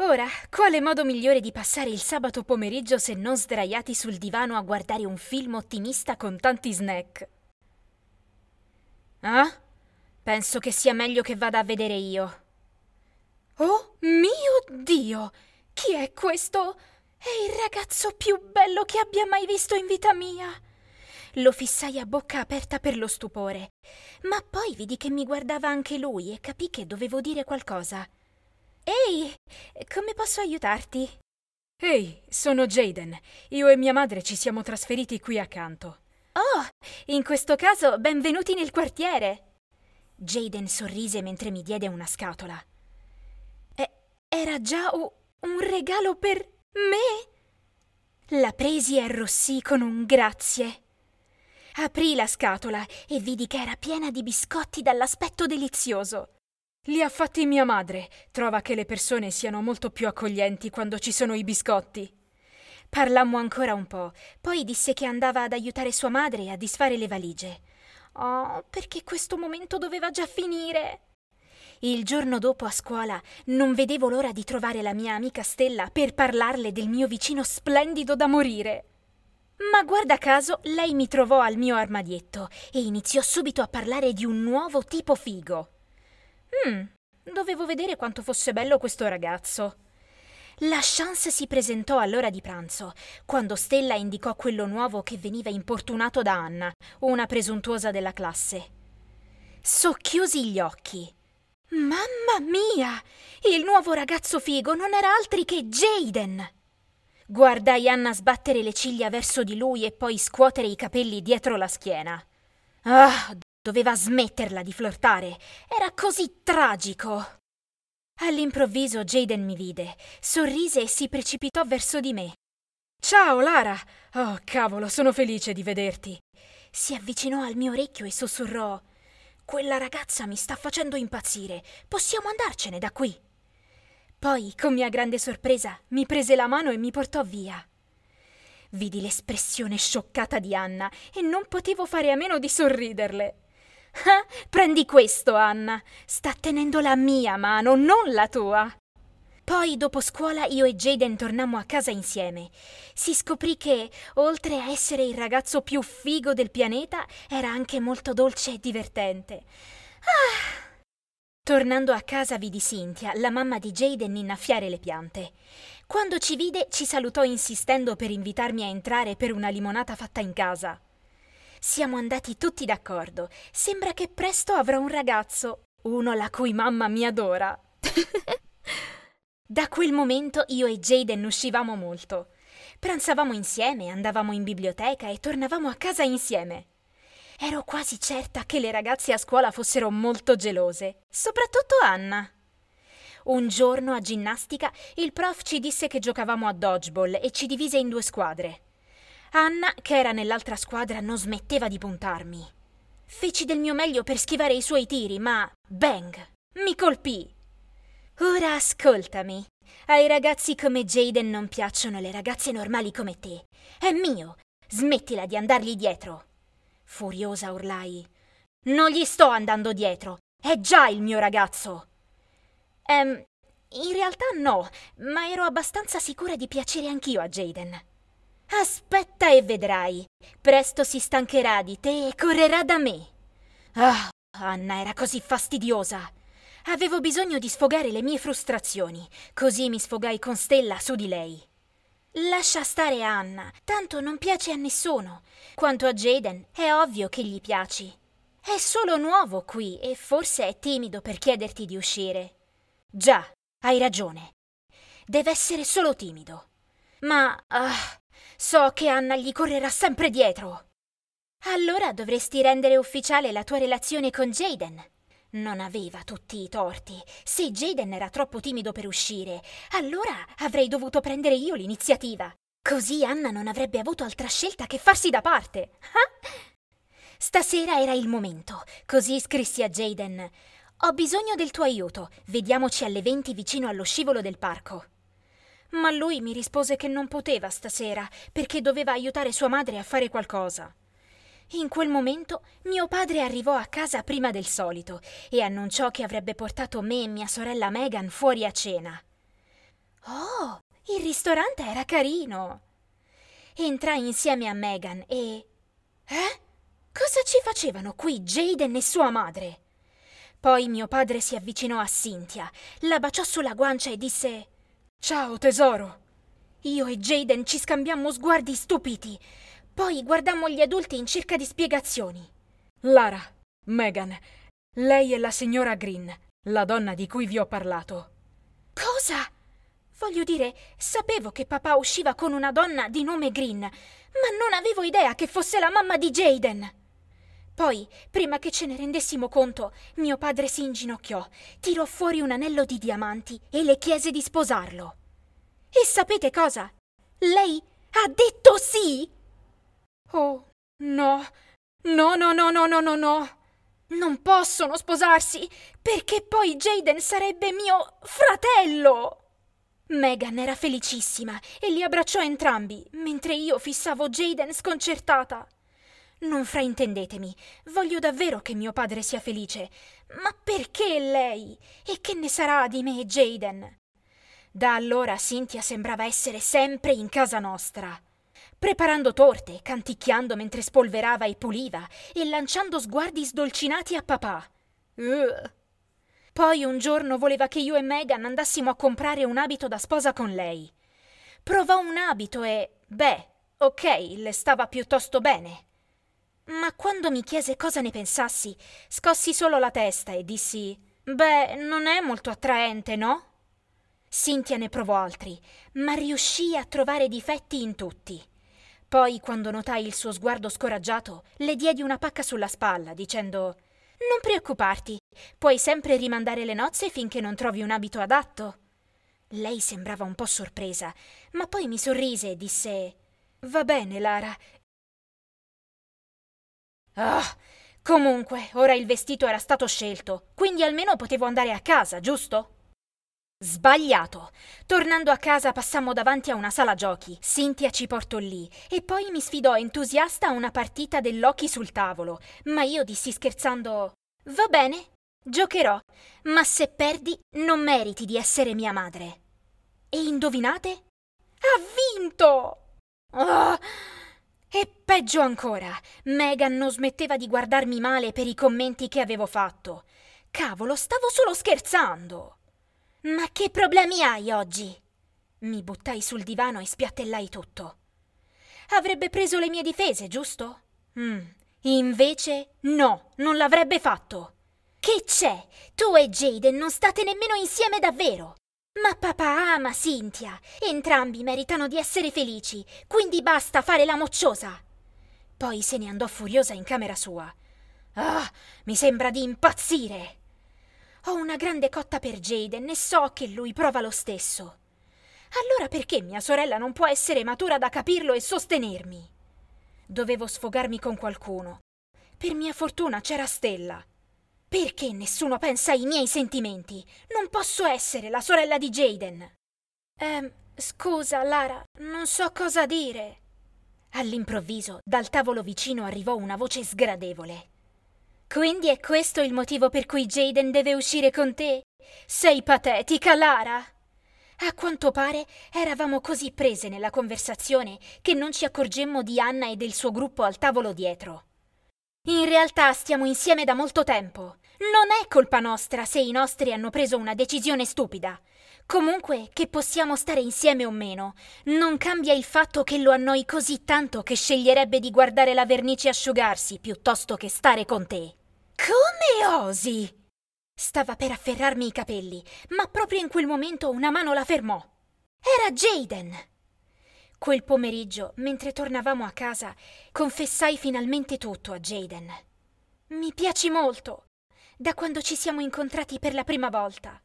Ora, quale modo migliore di passare il sabato pomeriggio se non sdraiati sul divano a guardare un film ottimista con tanti snack? Ah? Penso che sia meglio che vada a vedere io. Oh mio Dio! Chi è questo? È il ragazzo più bello che abbia mai visto in vita mia! Lo fissai a bocca aperta per lo stupore, ma poi vidi che mi guardava anche lui e capì che dovevo dire qualcosa. Ehi, come posso aiutarti? Ehi, sono Jaden. Io e mia madre ci siamo trasferiti qui accanto. Oh, in questo caso benvenuti nel quartiere. Jaden sorrise mentre mi diede una scatola. E era già un regalo per me? La presi e arrossì con un grazie. Aprì la scatola e vidi che era piena di biscotti dall'aspetto delizioso. Li ha fatti mia madre. Trova che le persone siano molto più accoglienti quando ci sono i biscotti. Parlammo ancora un po', poi disse che andava ad aiutare sua madre a disfare le valigie. Oh, perché questo momento doveva già finire. Il giorno dopo a scuola non vedevo l'ora di trovare la mia amica Stella per parlarle del mio vicino splendido da morire. Ma guarda caso, lei mi trovò al mio armadietto e iniziò subito a parlare di un nuovo tipo figo. Mmm, dovevo vedere quanto fosse bello questo ragazzo. La chance si presentò all'ora di pranzo, quando Stella indicò quello nuovo che veniva importunato da Anna, una presuntuosa della classe. Socchiusi gli occhi. Mamma mia! Il nuovo ragazzo figo non era altri che Jaden! Guardai Anna sbattere le ciglia verso di lui e poi scuotere i capelli dietro la schiena. Ah, Doveva smetterla di flirtare. Era così tragico. All'improvviso Jaden mi vide, sorrise e si precipitò verso di me. Ciao, Lara! Oh, cavolo, sono felice di vederti. Si avvicinò al mio orecchio e sussurrò. Quella ragazza mi sta facendo impazzire. Possiamo andarcene da qui. Poi, con mia grande sorpresa, mi prese la mano e mi portò via. Vidi l'espressione scioccata di Anna e non potevo fare a meno di sorriderle. Prendi questo, Anna. Sta tenendo la mia mano, non la tua. Poi dopo scuola io e Jaden tornammo a casa insieme. Si scoprì che, oltre a essere il ragazzo più figo del pianeta, era anche molto dolce e divertente. Ah! Tornando a casa vidi Cynthia, la mamma di Jaden, innaffiare le piante. Quando ci vide ci salutò insistendo per invitarmi a entrare per una limonata fatta in casa. Siamo andati tutti d'accordo. Sembra che presto avrò un ragazzo, uno la cui mamma mi adora. da quel momento io e Jaden uscivamo molto. Pranzavamo insieme, andavamo in biblioteca e tornavamo a casa insieme. Ero quasi certa che le ragazze a scuola fossero molto gelose, soprattutto Anna. Un giorno a ginnastica il prof ci disse che giocavamo a dodgeball e ci divise in due squadre. Anna, che era nell'altra squadra, non smetteva di puntarmi. Feci del mio meglio per schivare i suoi tiri, ma bang! Mi colpì! Ora ascoltami. Ai ragazzi come Jaden non piacciono le ragazze normali come te. È mio! Smettila di andargli dietro! Furiosa urlai. Non gli sto andando dietro! È già il mio ragazzo! Ehm, in realtà no, ma ero abbastanza sicura di piacere anch'io a Jaden. Aspetta! Ascolta e vedrai. Presto si stancherà di te e correrà da me. Ah, oh, Anna era così fastidiosa. Avevo bisogno di sfogare le mie frustrazioni, così mi sfogai con Stella su di lei. Lascia stare Anna, tanto non piace a nessuno. Quanto a Jaden, è ovvio che gli piaci. È solo nuovo qui e forse è timido per chiederti di uscire. Già, hai ragione. Deve essere solo timido. Ma... Uh, So che Anna gli correrà sempre dietro. Allora dovresti rendere ufficiale la tua relazione con Jaden. Non aveva tutti i torti. Se Jaden era troppo timido per uscire, allora avrei dovuto prendere io l'iniziativa. Così Anna non avrebbe avuto altra scelta che farsi da parte. Stasera era il momento, così scrissi a Jaden. Ho bisogno del tuo aiuto. Vediamoci alle 20 vicino allo scivolo del parco ma lui mi rispose che non poteva stasera perché doveva aiutare sua madre a fare qualcosa. In quel momento mio padre arrivò a casa prima del solito e annunciò che avrebbe portato me e mia sorella Megan fuori a cena. Oh, il ristorante era carino! Entrai insieme a Megan e... Eh? Cosa ci facevano qui Jaden e sua madre? Poi mio padre si avvicinò a Cynthia, la baciò sulla guancia e disse Ciao tesoro! Io e Jaden ci scambiammo sguardi stupiti. Poi guardammo gli adulti in cerca di spiegazioni. Lara, Megan, lei è la signora Green, la donna di cui vi ho parlato. Cosa? Voglio dire, sapevo che papà usciva con una donna di nome Green, ma non avevo idea che fosse la mamma di Jaden. Poi, prima che ce ne rendessimo conto, mio padre si inginocchiò, tirò fuori un anello di diamanti e le chiese di sposarlo. E sapete cosa? Lei ha detto sì! Oh, no, no, no, no, no, no, no, no. Non possono sposarsi, perché poi Jaden sarebbe mio fratello! Megan era felicissima e li abbracciò entrambi, mentre io fissavo Jaden sconcertata. Non fraintendetemi, voglio davvero che mio padre sia felice, ma perché lei? E che ne sarà di me Jaden? Da allora Cynthia sembrava essere sempre in casa nostra. Preparando torte, canticchiando mentre spolverava e puliva e lanciando sguardi sdolcinati a papà. Ugh. Poi un giorno voleva che io e Megan andassimo a comprare un abito da sposa con lei. Provò un abito e, beh, ok, le stava piuttosto bene. Ma quando mi chiese cosa ne pensassi, scossi solo la testa e dissi Beh, non è molto attraente, no? Cynthia ne provò altri, ma riuscì a trovare difetti in tutti. Poi, quando notai il suo sguardo scoraggiato, le diedi una pacca sulla spalla, dicendo Non preoccuparti, puoi sempre rimandare le nozze finché non trovi un abito adatto. Lei sembrava un po' sorpresa, ma poi mi sorrise e disse Va bene, Lara, Ah, comunque, ora il vestito era stato scelto, quindi almeno potevo andare a casa, giusto? Sbagliato. Tornando a casa passammo davanti a una sala giochi. Cynthia ci portò lì e poi mi sfidò entusiasta a una partita dell'occhi sul tavolo, ma io dissi scherzando Va bene, giocherò, ma se perdi non meriti di essere mia madre. E indovinate? Ha vinto! Oh! E peggio ancora, Megan non smetteva di guardarmi male per i commenti che avevo fatto. Cavolo, stavo solo scherzando! Ma che problemi hai oggi? Mi buttai sul divano e spiattellai tutto. Avrebbe preso le mie difese, giusto? Mm. Invece no, non l'avrebbe fatto. Che c'è? Tu e Jaden non state nemmeno insieme davvero. Ma papà ama Cynthia. Entrambi meritano di essere felici, quindi basta fare la mocciosa. Poi se ne andò furiosa in camera sua. Ah, mi sembra di impazzire. Ho una grande cotta per Jaden e so che lui prova lo stesso. Allora perché mia sorella non può essere matura da capirlo e sostenermi? Dovevo sfogarmi con qualcuno. Per mia fortuna c'era Stella, perché nessuno pensa ai miei sentimenti? Non posso essere la sorella di Jaden. Ehm, scusa, Lara, non so cosa dire. All'improvviso, dal tavolo vicino arrivò una voce sgradevole. Quindi è questo il motivo per cui Jaden deve uscire con te? Sei patetica, Lara! A quanto pare eravamo così prese nella conversazione che non ci accorgemmo di Anna e del suo gruppo al tavolo dietro. In realtà stiamo insieme da molto tempo. Non è colpa nostra se i nostri hanno preso una decisione stupida. Comunque, che possiamo stare insieme o meno, non cambia il fatto che lo annoi così tanto che sceglierebbe di guardare la vernice asciugarsi piuttosto che stare con te. Come osi? Stava per afferrarmi i capelli, ma proprio in quel momento una mano la fermò. Era Jaden! Quel pomeriggio, mentre tornavamo a casa, confessai finalmente tutto a Jaden. Mi piaci molto, da quando ci siamo incontrati per la prima volta.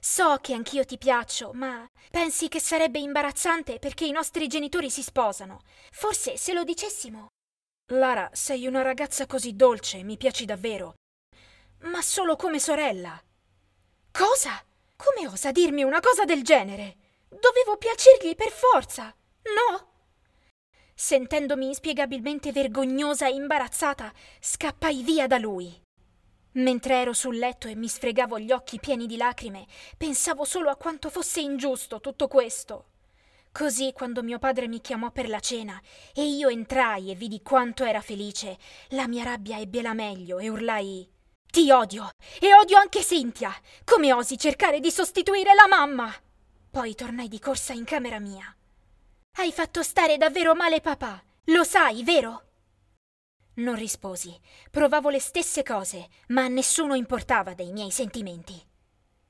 So che anch'io ti piaccio, ma pensi che sarebbe imbarazzante perché i nostri genitori si sposano. Forse se lo dicessimo. Lara, sei una ragazza così dolce, mi piaci davvero. Ma solo come sorella. Cosa? Come osa dirmi una cosa del genere? Dovevo piacergli per forza. No! Sentendomi inspiegabilmente vergognosa e imbarazzata, scappai via da lui. Mentre ero sul letto e mi sfregavo gli occhi pieni di lacrime, pensavo solo a quanto fosse ingiusto tutto questo. Così quando mio padre mi chiamò per la cena e io entrai e vidi quanto era felice, la mia rabbia ebbe la meglio e urlai Ti odio e odio anche Cynthia. Come osi cercare di sostituire la mamma? Poi tornai di corsa in camera mia. Hai fatto stare davvero male papà. Lo sai, vero? Non risposi. Provavo le stesse cose, ma a nessuno importava dei miei sentimenti.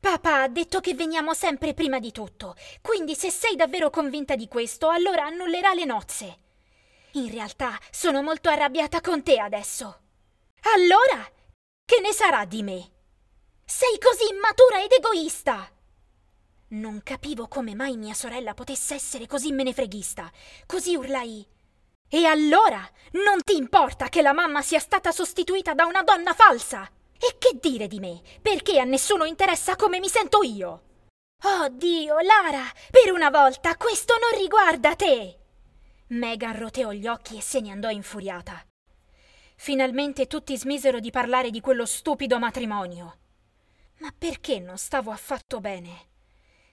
Papà ha detto che veniamo sempre prima di tutto, quindi se sei davvero convinta di questo, allora annullerà le nozze. In realtà sono molto arrabbiata con te adesso. Allora, che ne sarà di me? Sei così immatura ed egoista! Non capivo come mai mia sorella potesse essere così menefreghista. Così urlai. E allora? Non ti importa che la mamma sia stata sostituita da una donna falsa? E che dire di me? Perché a nessuno interessa come mi sento io? Oh Dio, Lara, per una volta questo non riguarda te! Megan roteò gli occhi e se ne andò infuriata. Finalmente tutti smisero di parlare di quello stupido matrimonio. Ma perché non stavo affatto bene?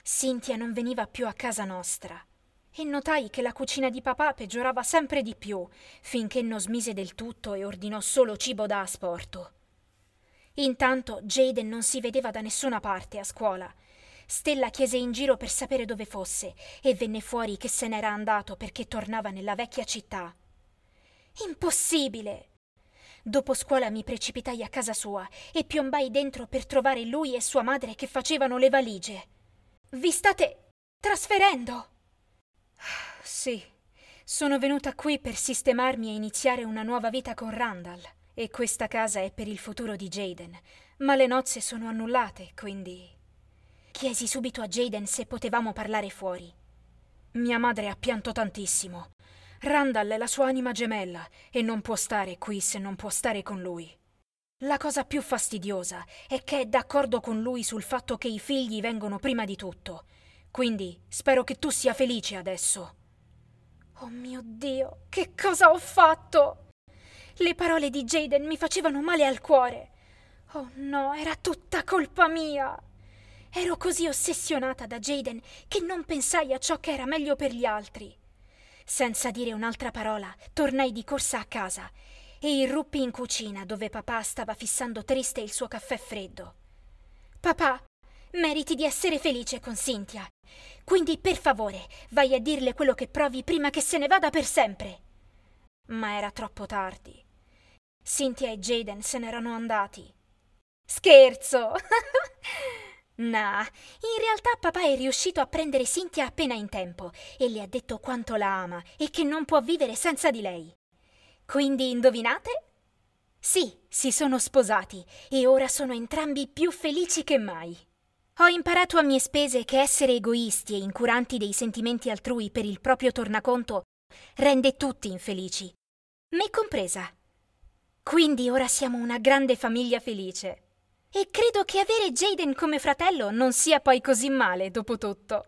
Cynthia non veniva più a casa nostra e notai che la cucina di papà peggiorava sempre di più, finché non smise del tutto e ordinò solo cibo da asporto. Intanto Jaden non si vedeva da nessuna parte a scuola. Stella chiese in giro per sapere dove fosse e venne fuori che se n'era andato perché tornava nella vecchia città. Impossibile! Dopo scuola mi precipitai a casa sua e piombai dentro per trovare lui e sua madre che facevano le valigie. Vi state trasferendo? Sì, sono venuta qui per sistemarmi e iniziare una nuova vita con Randall. E questa casa è per il futuro di Jaden. Ma le nozze sono annullate, quindi... Chiesi subito a Jaden se potevamo parlare fuori. Mia madre ha pianto tantissimo. Randall è la sua anima gemella e non può stare qui se non può stare con lui. La cosa più fastidiosa è che è d'accordo con lui sul fatto che i figli vengono prima di tutto. Quindi spero che tu sia felice adesso. Oh mio Dio, che cosa ho fatto? Le parole di Jaden mi facevano male al cuore. Oh no, era tutta colpa mia. Ero così ossessionata da Jaden che non pensai a ciò che era meglio per gli altri. Senza dire un'altra parola, tornai di corsa a casa e irruppi in cucina dove papà stava fissando triste il suo caffè freddo. Papà, meriti di essere felice con Cynthia. Quindi, per favore, vai a dirle quello che provi prima che se ne vada per sempre. Ma era troppo tardi. Cynthia e Jaden se n'erano andati. Scherzo! nah, in realtà papà è riuscito a prendere Cynthia appena in tempo e le ha detto quanto la ama e che non può vivere senza di lei. Quindi indovinate? Sì, si sono sposati e ora sono entrambi più felici che mai. Ho imparato a mie spese che essere egoisti e incuranti dei sentimenti altrui per il proprio tornaconto rende tutti infelici, me compresa. Quindi ora siamo una grande famiglia felice. E credo che avere Jaden come fratello non sia poi così male, dopo tutto.